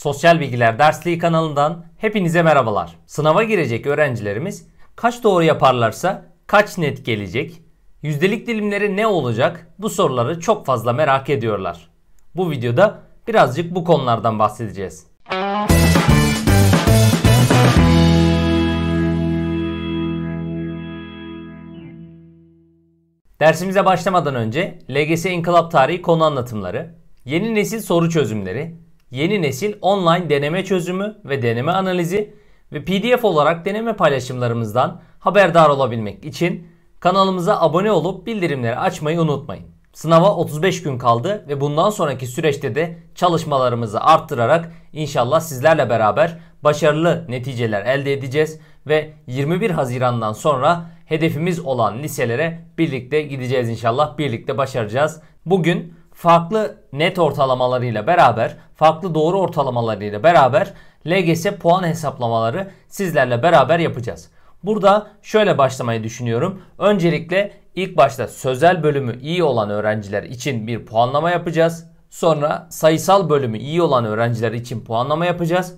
Sosyal Bilgiler Dersliği kanalından hepinize merhabalar. Sınava girecek öğrencilerimiz kaç doğru yaparlarsa kaç net gelecek, yüzdelik dilimleri ne olacak bu soruları çok fazla merak ediyorlar. Bu videoda birazcık bu konulardan bahsedeceğiz. Dersimize başlamadan önce LGS İnkılap Tarihi konu anlatımları, yeni nesil soru çözümleri, yeni nesil online deneme çözümü ve deneme analizi ve pdf olarak deneme paylaşımlarımızdan haberdar olabilmek için kanalımıza abone olup bildirimleri açmayı unutmayın. Sınava 35 gün kaldı ve bundan sonraki süreçte de çalışmalarımızı arttırarak inşallah sizlerle beraber başarılı neticeler elde edeceğiz ve 21 Haziran'dan sonra hedefimiz olan liselere birlikte gideceğiz inşallah. Birlikte başaracağız. Bugün farklı net ortalamalarıyla beraber, farklı doğru ortalamalarıyla beraber LGS puan hesaplamaları sizlerle beraber yapacağız. Burada şöyle başlamayı düşünüyorum. Öncelikle ilk başta sözel bölümü iyi olan öğrenciler için bir puanlama yapacağız. Sonra sayısal bölümü iyi olan öğrenciler için puanlama yapacağız.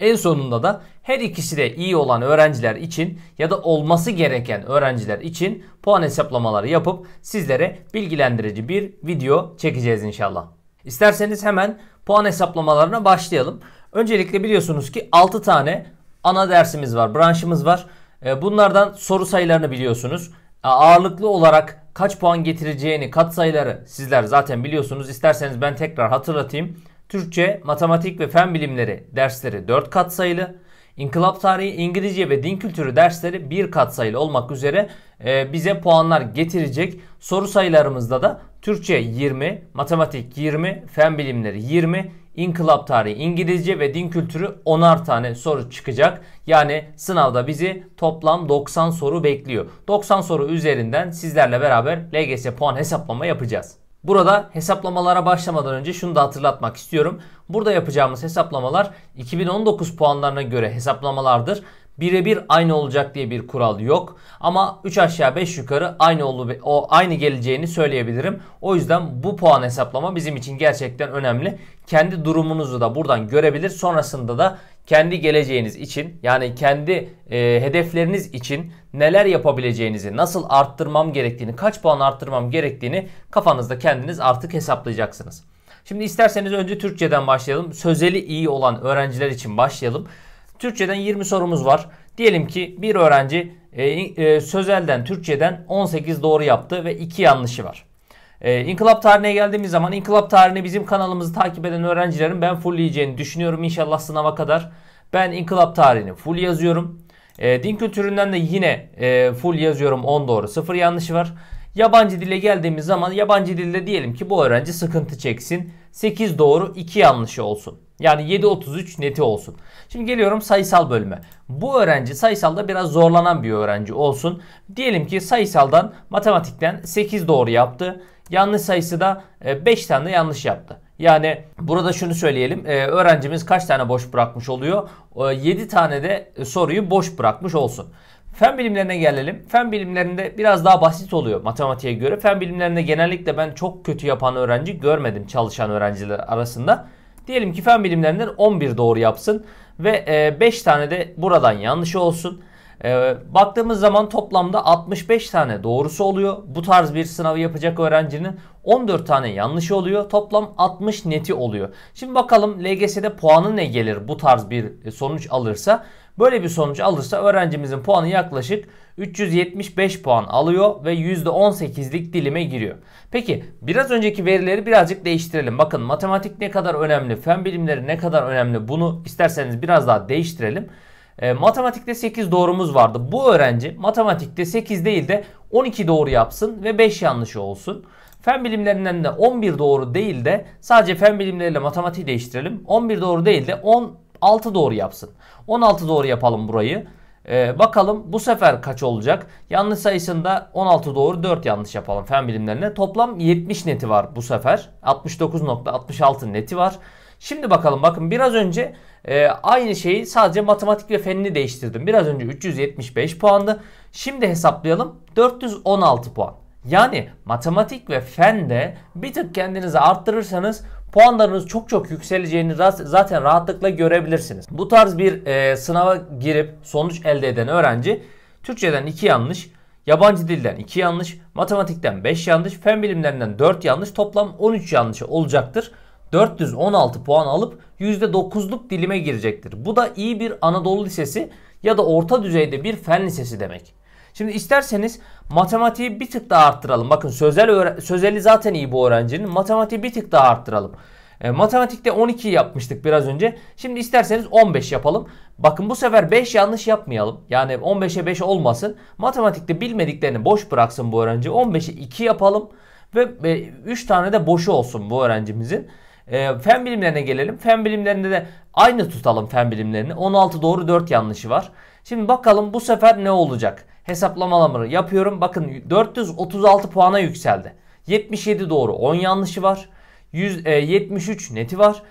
En sonunda da her ikisi de iyi olan öğrenciler için ya da olması gereken öğrenciler için puan hesaplamaları yapıp sizlere bilgilendirici bir video çekeceğiz inşallah. İsterseniz hemen puan hesaplamalarına başlayalım. Öncelikle biliyorsunuz ki 6 tane ana dersimiz var, branşımız var. Ee, bunlardan soru sayılarını biliyorsunuz. Ee, ağırlıklı olarak kaç puan getireceğini, katsayıları sizler zaten biliyorsunuz. İsterseniz ben tekrar hatırlatayım. Türkçe, matematik ve fen bilimleri dersleri 4 katsayılı, İnkılap tarihi, İngilizce ve din kültürü dersleri bir katsayılı olmak üzere e, bize puanlar getirecek. Soru sayılarımızda da Türkçe 20, matematik 20, fen bilimleri 20, İnkılap tarihi, İngilizce ve din kültürü 10'ar tane soru çıkacak. Yani sınavda bizi toplam 90 soru bekliyor. 90 soru üzerinden sizlerle beraber LGS puan hesaplama yapacağız. Burada hesaplamalara başlamadan önce şunu da hatırlatmak istiyorum. Burada yapacağımız hesaplamalar 2019 puanlarına göre hesaplamalardır. Birebir aynı olacak diye bir kural yok. Ama 3 aşağı 5 yukarı aynı olu, o aynı geleceğini söyleyebilirim. O yüzden bu puan hesaplama bizim için gerçekten önemli. Kendi durumunuzu da buradan görebilir. Sonrasında da kendi geleceğiniz için yani kendi e, hedefleriniz için neler yapabileceğinizi, nasıl arttırmam gerektiğini, kaç puan arttırmam gerektiğini kafanızda kendiniz artık hesaplayacaksınız. Şimdi isterseniz önce Türkçeden başlayalım. Sözeli iyi olan öğrenciler için başlayalım. Türkçeden 20 sorumuz var. Diyelim ki bir öğrenci e, e, sözelden, Türkçeden 18 doğru yaptı ve 2 yanlışı var. E, İnkılap tarihine geldiğimiz zaman İnkılap tarihini bizim kanalımızı takip eden öğrencilerin ben full fullleyeceğini düşünüyorum inşallah sınava kadar. Ben İnkılap tarihini full yazıyorum. E, din kültüründen de yine e, full yazıyorum 10 doğru 0 yanlış var. Yabancı dile geldiğimiz zaman yabancı dilde diyelim ki bu öğrenci sıkıntı çeksin. 8 doğru 2 yanlış olsun. Yani 7.33 neti olsun. Şimdi geliyorum sayısal bölüme. Bu öğrenci sayısalda biraz zorlanan bir öğrenci olsun. Diyelim ki sayısaldan matematikten 8 doğru yaptı. Yanlış sayısı da 5 e, tane yanlış yaptı. Yani burada şunu söyleyelim. E, öğrencimiz kaç tane boş bırakmış oluyor? E, 7 tane de soruyu boş bırakmış olsun. Fen bilimlerine gelelim. Fen bilimlerinde biraz daha basit oluyor matematiğe göre. Fen bilimlerinde genellikle ben çok kötü yapan öğrenci görmedim çalışan öğrenciler arasında. Diyelim ki fen bilimlerinden 11 doğru yapsın ve 5 e, tane de buradan yanlış olsun. E, baktığımız zaman toplamda 65 tane doğrusu oluyor. Bu tarz bir sınavı yapacak öğrencinin 14 tane yanlışı oluyor. Toplam 60 neti oluyor. Şimdi bakalım LGS'de puanı ne gelir bu tarz bir e, sonuç alırsa. Böyle bir sonuç alırsa öğrencimizin puanı yaklaşık 375 puan alıyor ve %18'lik dilime giriyor. Peki biraz önceki verileri birazcık değiştirelim. Bakın matematik ne kadar önemli, fen bilimleri ne kadar önemli bunu isterseniz biraz daha değiştirelim. E, matematikte 8 doğrumuz vardı. Bu öğrenci matematikte 8 değil de 12 doğru yapsın ve 5 yanlış olsun. Fen bilimlerinden de 11 doğru değil de sadece fen bilimleriyle matematiği değiştirelim. 11 doğru değil de 16 doğru yapsın. 16 doğru yapalım burayı. Ee, bakalım bu sefer kaç olacak? Yanlış sayısında 16 doğru 4 yanlış yapalım fen bilimlerine. Toplam 70 neti var bu sefer. 69.66 neti var. Şimdi bakalım bakın biraz önce e, aynı şeyi sadece matematik ve fenini değiştirdim. Biraz önce 375 puandı. Şimdi hesaplayalım 416 puan. Yani matematik ve fende bir tık kendinizi arttırırsanız puanlarınız çok çok yükseleceğini zaten rahatlıkla görebilirsiniz. Bu tarz bir e, sınava girip sonuç elde eden öğrenci Türkçeden 2 yanlış, yabancı dilden 2 yanlış, matematikten 5 yanlış, fen bilimlerinden 4 yanlış toplam 13 yanlış olacaktır. 416 puan alıp %9'luk dilime girecektir. Bu da iyi bir Anadolu Lisesi ya da orta düzeyde bir fen lisesi demek. Şimdi isterseniz matematiği bir tık daha arttıralım. Bakın sözel sözeli zaten iyi bu öğrencinin. Matematiği bir tık daha arttıralım. E, matematikte 12 yapmıştık biraz önce. Şimdi isterseniz 15 yapalım. Bakın bu sefer 5 yanlış yapmayalım. Yani 15'e 5 olmasın. Matematikte bilmediklerini boş bıraksın bu öğrenci. 15'e 2 yapalım. Ve 3 tane de boşu olsun bu öğrencimizin. E, fen bilimlerine gelelim. Fen bilimlerinde de aynı tutalım fen bilimlerini. 16 doğru 4 yanlışı var. Şimdi bakalım bu sefer ne olacak? Hesaplamaları yapıyorum. Bakın 436 puana yükseldi. 77 doğru 10 yanlışı var. 100, e, 73 neti var.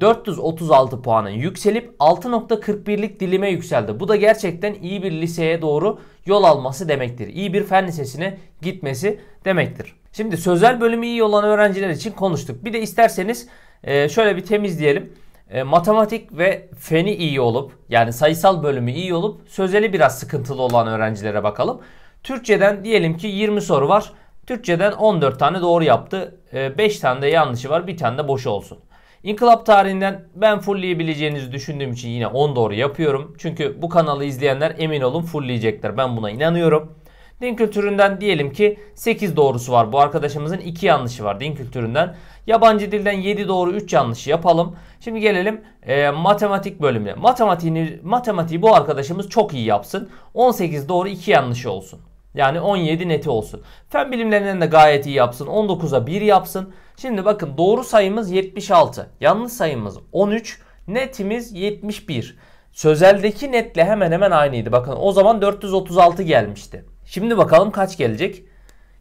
436 puanın yükselip 6.41'lik dilime yükseldi. Bu da gerçekten iyi bir liseye doğru yol alması demektir. İyi bir fen lisesine gitmesi demektir. Şimdi sözel bölümü iyi olan öğrenciler için konuştuk. Bir de isterseniz e, şöyle bir temizleyelim. E, matematik ve feni iyi olup yani sayısal bölümü iyi olup sözeli biraz sıkıntılı olan öğrencilere bakalım. Türkçeden diyelim ki 20 soru var. Türkçeden 14 tane doğru yaptı. E, ee, 5 tane de yanlışı var. Bir tane de boşu olsun. İnkılap tarihinden ben fullleyebileceğinizi düşündüğüm için yine 10 doğru yapıyorum. Çünkü bu kanalı izleyenler emin olun fullleyecekler. Ben buna inanıyorum. Din kültüründen diyelim ki 8 doğrusu var. Bu arkadaşımızın 2 yanlışı var din kültüründen. Yabancı dilden 7 doğru 3 yanlışı yapalım. Şimdi gelelim e, matematik bölümüne. Matematiğini, matematiği bu arkadaşımız çok iyi yapsın. 18 doğru 2 yanlışı olsun. Yani 17 neti olsun. Fen bilimlerinden de gayet iyi yapsın. 19'a 1 yapsın. Şimdi bakın doğru sayımız 76. Yanlış sayımız 13. Netimiz 71. Sözeldeki netle hemen hemen aynıydı. Bakın o zaman 436 gelmişti. Şimdi bakalım kaç gelecek?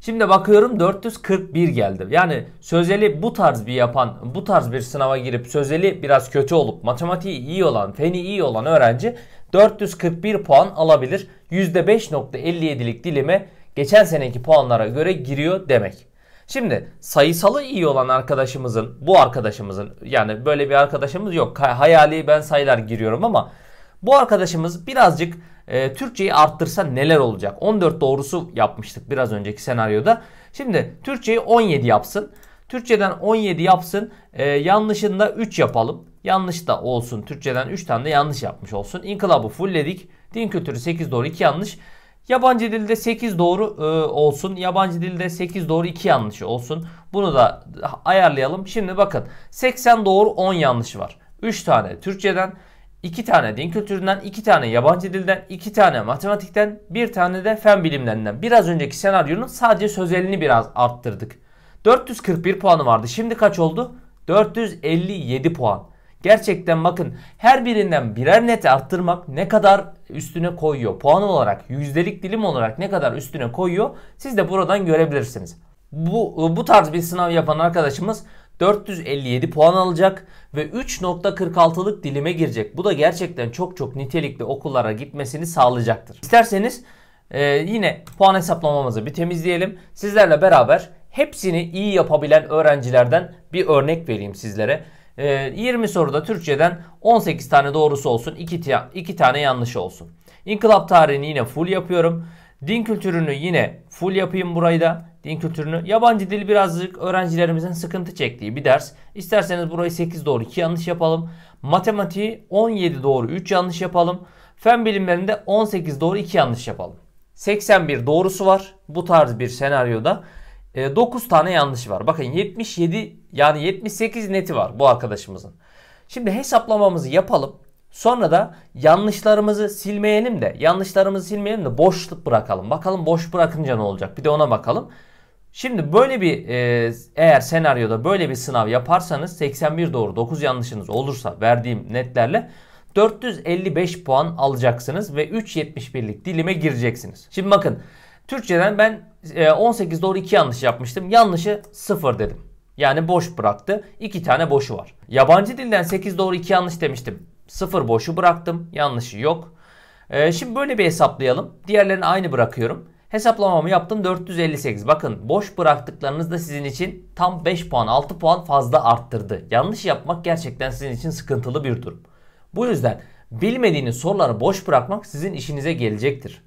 Şimdi bakıyorum 441 geldi. Yani sözeli bu tarz bir yapan, bu tarz bir sınava girip sözeli biraz kötü olup matematiği iyi olan, feni iyi olan öğrenci 441 puan alabilir. %5.57'lik dilime geçen seneki puanlara göre giriyor demek. Şimdi sayısalı iyi olan arkadaşımızın, bu arkadaşımızın yani böyle bir arkadaşımız yok. Hayali ben sayılar giriyorum ama bu arkadaşımız birazcık e, Türkçeyi arttırsa neler olacak? 14 doğrusu yapmıştık biraz önceki senaryoda. Şimdi Türkçeyi 17 yapsın. Türkçeden 17 yapsın. E, ee, yanlışında 3 yapalım. Yanlış da olsun. Türkçeden 3 tane de yanlış yapmış olsun. İnkılabı fullledik. Din kültürü 8 doğru 2 yanlış. Yabancı dilde 8 doğru e, olsun. Yabancı dilde 8 doğru 2 yanlış olsun. Bunu da ayarlayalım. Şimdi bakın 80 doğru 10 yanlış var. 3 tane Türkçeden 2 tane din kültüründen, 2 tane yabancı dilden, 2 tane matematikten, 1 tane de fen bilimlerinden. Biraz önceki senaryonun sadece sözelini biraz arttırdık. 441 puanı vardı. Şimdi kaç oldu? 457 puan. Gerçekten bakın her birinden birer net arttırmak ne kadar üstüne koyuyor. Puan olarak, yüzdelik dilim olarak ne kadar üstüne koyuyor siz de buradan görebilirsiniz. Bu, bu tarz bir sınav yapan arkadaşımız 457 puan alacak ve 3.46'lık dilime girecek. Bu da gerçekten çok çok nitelikli okullara gitmesini sağlayacaktır. İsterseniz e, yine puan hesaplamamızı bir temizleyelim. Sizlerle beraber hepsini iyi yapabilen öğrencilerden bir örnek vereyim sizlere. E, 20 soruda Türkçeden 18 tane doğrusu olsun 2, 2 tane yanlış olsun. İnkılap tarihini yine full yapıyorum. Din kültürünü yine full yapayım burayı da. Din kültürünü. Yabancı dil birazcık öğrencilerimizin sıkıntı çektiği bir ders. İsterseniz burayı 8 doğru 2 yanlış yapalım. Matematiği 17 doğru 3 yanlış yapalım. Fen bilimlerinde 18 doğru 2 yanlış yapalım. 81 doğrusu var bu tarz bir senaryoda. 9 e, tane yanlış var. Bakın 77 yani 78 neti var bu arkadaşımızın. Şimdi hesaplamamızı yapalım. Sonra da yanlışlarımızı silmeyelim de yanlışlarımızı silmeyelim de boş bırakalım. Bakalım boş bırakınca ne olacak? Bir de ona bakalım. Şimdi böyle bir e, eğer senaryoda böyle bir sınav yaparsanız 81 doğru 9 yanlışınız olursa verdiğim netlerle 455 puan alacaksınız ve 3.71'lik dilime gireceksiniz. Şimdi bakın Türkçeden ben 18 e, doğru 2 yanlış yapmıştım. Yanlışı 0 dedim. Yani boş bıraktı. 2 tane boşu var. Yabancı dilden 8 doğru 2 yanlış demiştim. Sıfır boşu bıraktım. Yanlışı yok. Ee, şimdi böyle bir hesaplayalım. Diğerlerini aynı bırakıyorum. Hesaplamamı yaptım 458. Bakın boş bıraktıklarınız da sizin için tam 5 puan 6 puan fazla arttırdı. Yanlış yapmak gerçekten sizin için sıkıntılı bir durum. Bu yüzden bilmediğiniz soruları boş bırakmak sizin işinize gelecektir.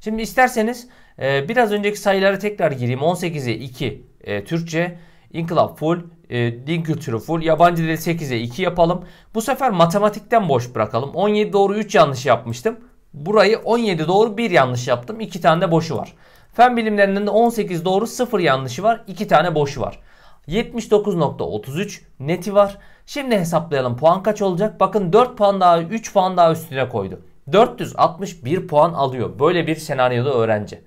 Şimdi isterseniz e, biraz önceki sayıları tekrar gireyim. 18'e 2 e, Türkçe, İnkılap full, e, din kültürü full, yabancı dili 8'e 2 yapalım. Bu sefer matematikten boş bırakalım. 17 doğru 3 yanlış yapmıştım. Burayı 17 doğru 1 yanlış yaptım. 2 tane de boşu var. Fen bilimlerinin de 18 doğru 0 yanlışı var. 2 tane boşu var. 79.33 neti var. Şimdi hesaplayalım puan kaç olacak? Bakın 4 puan daha 3 puan daha üstüne koydu. 461 puan alıyor böyle bir senaryoda öğrenci.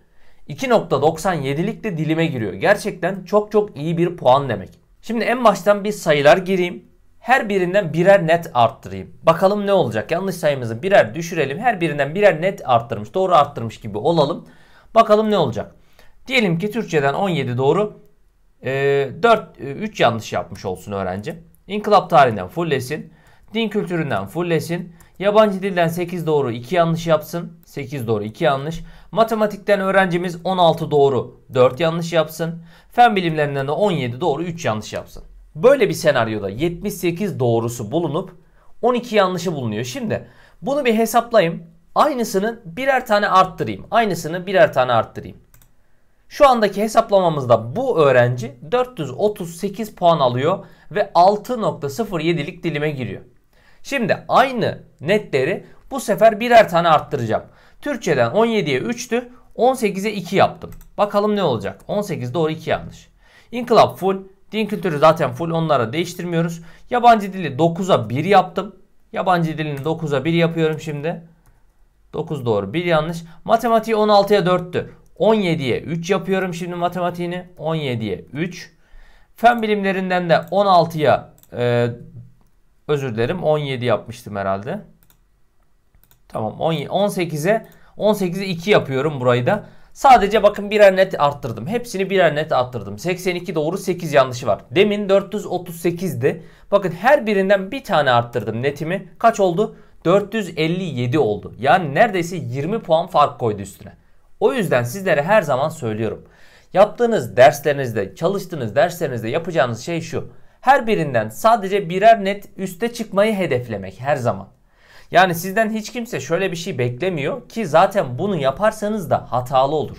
2.97'lik de dilime giriyor. Gerçekten çok çok iyi bir puan demek. Şimdi en baştan bir sayılar gireyim. Her birinden birer net arttırayım. Bakalım ne olacak? Yanlış sayımızı birer düşürelim. Her birinden birer net arttırmış. Doğru arttırmış gibi olalım. Bakalım ne olacak? Diyelim ki Türkçeden 17 doğru. 4, ee, 3 e, yanlış yapmış olsun öğrenci. İnkılap tarihinden fulllesin. Din kültüründen fulllesin. Yabancı dilden 8 doğru 2 yanlış yapsın. 8 doğru 2 yanlış. Matematikten öğrencimiz 16 doğru 4 yanlış yapsın. Fen bilimlerinden de 17 doğru 3 yanlış yapsın. Böyle bir senaryoda 78 doğrusu bulunup 12 yanlışı bulunuyor. Şimdi bunu bir hesaplayayım. Aynısını birer tane arttırayım. Aynısını birer tane arttırayım. Şu andaki hesaplamamızda bu öğrenci 438 puan alıyor ve 6.07'lik dilime giriyor. Şimdi aynı netleri bu sefer birer tane arttıracağım. Türkçeden 17'ye 3'tü. 18'e 2 yaptım. Bakalım ne olacak? 18 doğru 2 yanlış. İnkılap full. Din kültürü zaten full. Onlara değiştirmiyoruz. Yabancı dili 9'a 1 yaptım. Yabancı dilini 9'a 1 yapıyorum şimdi. 9 doğru 1 yanlış. Matematiği 16'ya 4'tü. 17'ye 3 yapıyorum şimdi matematiğini. 17'ye 3. Fen bilimlerinden de 16'ya Özür dilerim 17 yapmıştım herhalde. Tamam 18'e 18'e 2 yapıyorum burayı da. Sadece bakın birer net arttırdım. Hepsini birer net arttırdım. 82 doğru 8 yanlışı var. Demin 438'di. Bakın her birinden bir tane arttırdım netimi. Kaç oldu? 457 oldu. Yani neredeyse 20 puan fark koydu üstüne. O yüzden sizlere her zaman söylüyorum. Yaptığınız derslerinizde, çalıştığınız derslerinizde yapacağınız şey şu. Her birinden sadece birer net üste çıkmayı hedeflemek her zaman. Yani sizden hiç kimse şöyle bir şey beklemiyor ki zaten bunu yaparsanız da hatalı olur.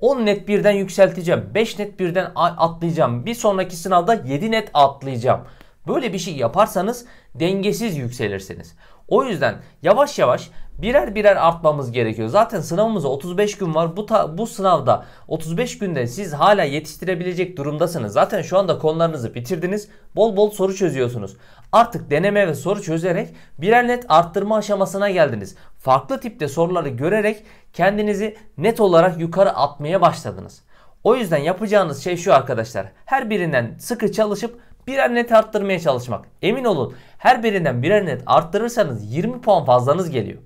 10 net birden yükselteceğim. 5 net birden atlayacağım. Bir sonraki sınavda 7 net atlayacağım. Böyle bir şey yaparsanız dengesiz yükselirsiniz. O yüzden yavaş yavaş birer birer artmamız gerekiyor. Zaten sınavımıza 35 gün var. Bu ta, bu sınavda 35 günde siz hala yetiştirebilecek durumdasınız. Zaten şu anda konularınızı bitirdiniz. Bol bol soru çözüyorsunuz. Artık deneme ve soru çözerek birer net arttırma aşamasına geldiniz. Farklı tipte soruları görerek kendinizi net olarak yukarı atmaya başladınız. O yüzden yapacağınız şey şu arkadaşlar. Her birinden sıkı çalışıp birer net arttırmaya çalışmak. Emin olun her birinden birer net arttırırsanız 20 puan fazlanız geliyor.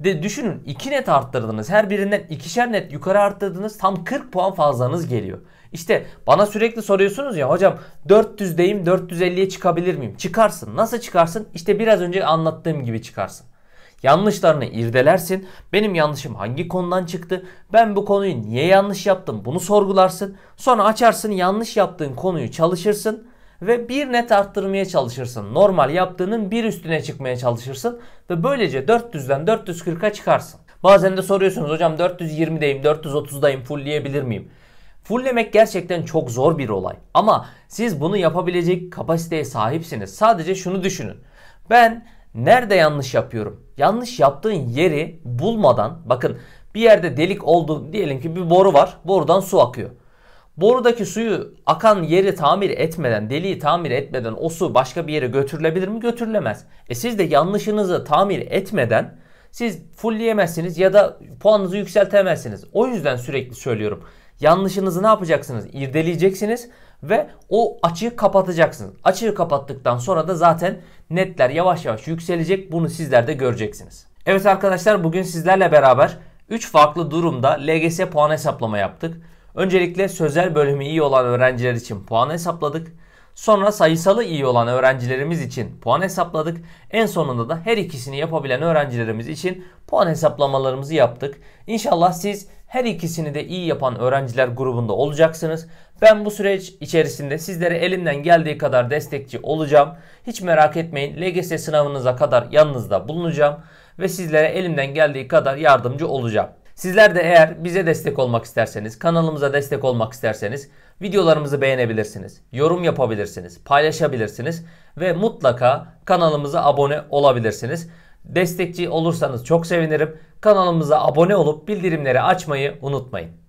De düşünün 2 net arttırdınız. Her birinden ikişer net yukarı arttırdınız. Tam 40 puan fazlanız geliyor. İşte bana sürekli soruyorsunuz ya hocam 400'deyim 450'ye çıkabilir miyim? Çıkarsın. Nasıl çıkarsın? İşte biraz önce anlattığım gibi çıkarsın. Yanlışlarını irdelersin. Benim yanlışım hangi konudan çıktı? Ben bu konuyu niye yanlış yaptım? Bunu sorgularsın. Sonra açarsın yanlış yaptığın konuyu çalışırsın ve bir net arttırmaya çalışırsın. Normal yaptığının bir üstüne çıkmaya çalışırsın ve böylece 400'den 440'a çıkarsın. Bazen de soruyorsunuz hocam 420'deyim 430'dayım fullleyebilir miyim? Fulllemek gerçekten çok zor bir olay ama siz bunu yapabilecek kapasiteye sahipsiniz. Sadece şunu düşünün. Ben nerede yanlış yapıyorum? Yanlış yaptığın yeri bulmadan bakın bir yerde delik oldu diyelim ki bir boru var. Borudan su akıyor. Borudaki suyu akan yeri tamir etmeden, deliği tamir etmeden o su başka bir yere götürülebilir mi? Götürülemez. E siz de yanlışınızı tamir etmeden siz fullleyemezsiniz ya da puanınızı yükseltemezsiniz. O yüzden sürekli söylüyorum. Yanlışınızı ne yapacaksınız? İrdeleyeceksiniz ve o açığı kapatacaksınız. Açığı kapattıktan sonra da zaten netler yavaş yavaş yükselecek. Bunu sizler de göreceksiniz. Evet arkadaşlar bugün sizlerle beraber 3 farklı durumda LGS puan hesaplama yaptık. Öncelikle sözel bölümü iyi olan öğrenciler için puan hesapladık. Sonra sayısalı iyi olan öğrencilerimiz için puan hesapladık. En sonunda da her ikisini yapabilen öğrencilerimiz için puan hesaplamalarımızı yaptık. İnşallah siz her ikisini de iyi yapan öğrenciler grubunda olacaksınız. Ben bu süreç içerisinde sizlere elimden geldiği kadar destekçi olacağım. Hiç merak etmeyin LGS sınavınıza kadar yanınızda bulunacağım ve sizlere elimden geldiği kadar yardımcı olacağım. Sizler de eğer bize destek olmak isterseniz, kanalımıza destek olmak isterseniz videolarımızı beğenebilirsiniz, yorum yapabilirsiniz, paylaşabilirsiniz ve mutlaka kanalımıza abone olabilirsiniz. Destekçi olursanız çok sevinirim. Kanalımıza abone olup bildirimleri açmayı unutmayın.